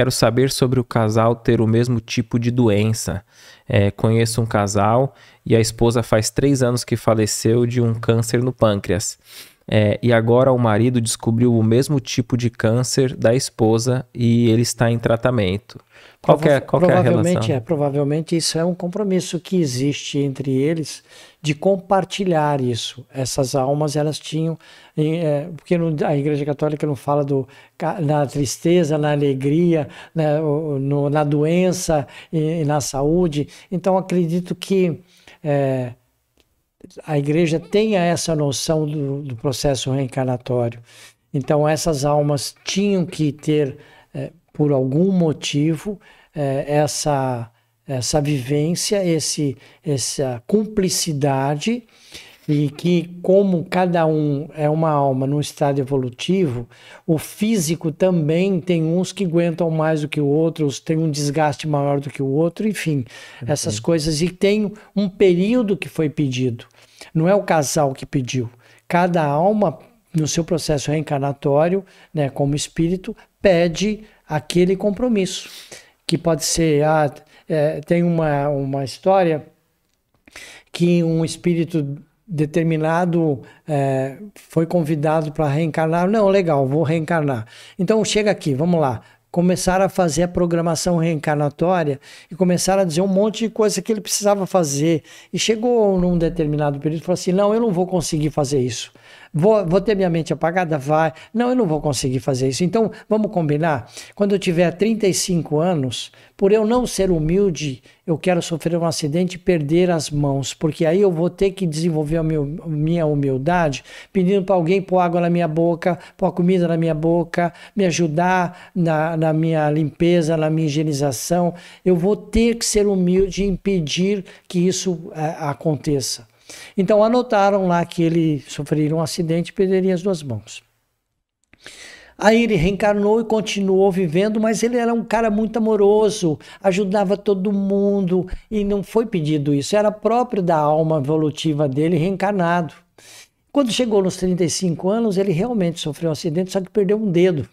quero saber sobre o casal ter o mesmo tipo de doença. É, conheço um casal e a esposa faz três anos que faleceu de um câncer no pâncreas. É, e agora o marido descobriu o mesmo tipo de câncer da esposa e ele está em tratamento. Qual, é- Prova é, qual é a relação? É, provavelmente isso é um compromisso que existe entre eles de compartilhar isso. Essas almas, elas tinham... É, porque a Igreja Católica não fala do, na tristeza, na alegria, na, né, no, na doença e, e, na saúde. Então, acredito que é, a igreja tenha essa noção do, do processo reencarnatório. Então, essas almas tinham que ter, é, por algum motivo, é, essa, essa vivência, esse, essa cumplicidade e que, como cada um é uma alma num estado evolutivo, o físico também tem uns que aguentam mais do que outros, tem um desgaste maior do que o outro, enfim, uhum. essas coisas. E tem um período que foi pedido. Não é o casal que pediu. Cada alma, no seu processo reencarnatório, né, como espírito, pede aquele compromisso. Que pode ser. Ah, é, tem uma, uma história que um espírito determinado é, foi convidado para reencarnar. Não, legal, vou reencarnar. Então chega aqui, vamos lá. Começaram a fazer a programação reencarnatória e começaram a dizer um monte de coisa que ele precisava fazer. E chegou num determinado período e falou assim: não, eu não vou conseguir fazer isso. Vou, vou ter minha mente apagada? Vai. Não, eu não vou conseguir fazer isso. Então, vamos combinar? Quando eu tiver 35 anos, por eu não ser humilde, eu quero sofrer um acidente e perder as mãos, porque aí eu vou ter que desenvolver a minha humildade, pedindo para alguém pôr água na minha boca, pôr comida na minha boca, me ajudar na, na minha limpeza, na minha higienização. Eu vou ter que ser humilde e impedir que isso é, aconteça. Então anotaram lá que ele sofreria um acidente e perderia as duas mãos. Aí ele reencarnou e continuou vivendo, mas ele era um cara muito amoroso, ajudava todo mundo e não foi pedido isso, era próprio da alma evolutiva dele reencarnado. Quando chegou nos 35 anos, ele realmente sofreu um acidente, só que perdeu um dedo.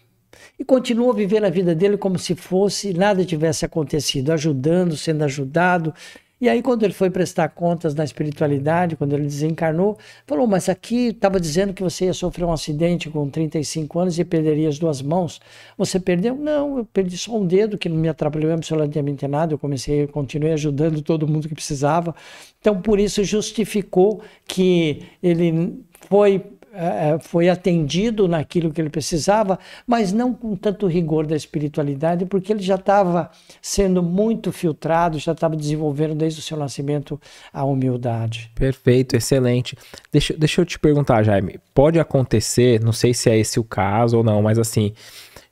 E continuou vivendo a vida dele como se fosse nada tivesse acontecido, ajudando, sendo ajudado, e aí, quando ele foi prestar contas na espiritualidade, quando ele desencarnou, falou: Mas aqui estava dizendo que você ia sofrer um acidente com 35 anos e perderia as duas mãos. Você perdeu? Não, eu perdi só um dedo que não me atrapalhou absolutamente nada. Eu comecei, eu continuei ajudando todo mundo que precisava. Então, por isso, justificou que ele foi é, é, foi atendido naquilo que ele precisava, mas não com tanto rigor da espiritualidade, porque ele já estava sendo muito filtrado, já estava desenvolvendo desde o seu nascimento a humildade. Perfeito, excelente. Deixa, deixa eu te perguntar, Jaime, pode acontecer, não sei se é esse o caso ou não, mas assim,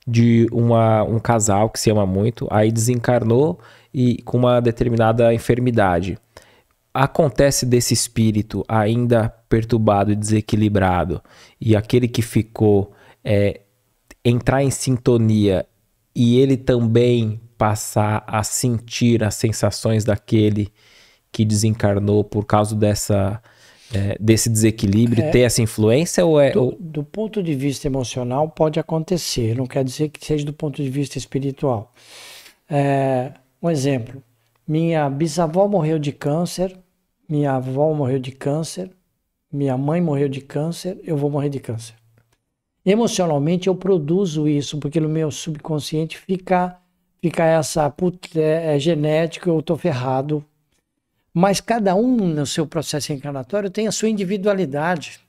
de uma, um casal que se ama muito, aí desencarnou e com uma determinada enfermidade acontece desse espírito ainda perturbado e desequilibrado e aquele que ficou é, entrar em sintonia e ele também passar a sentir as sensações daquele que desencarnou por causa dessa é, desse desequilíbrio, é, ter essa influência ou é do, ou... do ponto de vista emocional pode acontecer, não quer dizer que seja do ponto de vista espiritual. É, um exemplo, minha bisavó morreu de câncer minha avó morreu de câncer, minha mãe morreu de câncer, eu vou morrer de câncer. Emocionalmente eu produzo isso, porque no meu subconsciente fica, fica essa, putz, é, é genético, eu estou ferrado. Mas cada um no seu processo encarnatório tem a sua individualidade.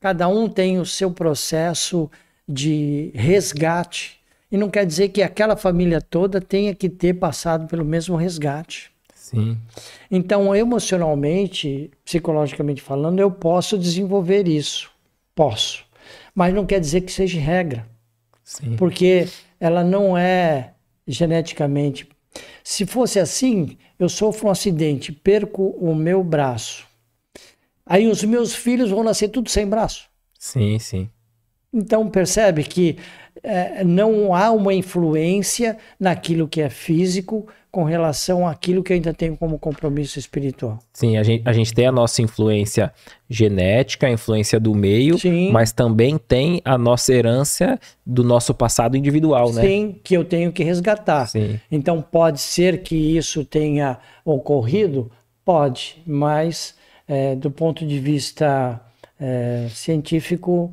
Cada um tem o seu processo de resgate. E não quer dizer que aquela família toda tenha que ter passado pelo mesmo resgate. Sim. Então, emocionalmente, psicologicamente falando, eu posso desenvolver isso. Posso. Mas não quer dizer que seja regra. Sim. Porque ela não é geneticamente. Se fosse assim, eu sofro um acidente, perco o meu braço. Aí os meus filhos vão nascer tudo sem braço. Sim, sim. Então percebe que é, não há uma influência naquilo que é físico com relação àquilo que eu ainda tenho como compromisso espiritual. Sim, a gente, a gente tem a nossa influência genética, a influência do meio, Sim. mas também tem a nossa herança do nosso passado individual, né? Sim, que eu tenho que resgatar. Sim. Então pode ser que isso tenha ocorrido? Pode, mas é, do ponto de vista é, científico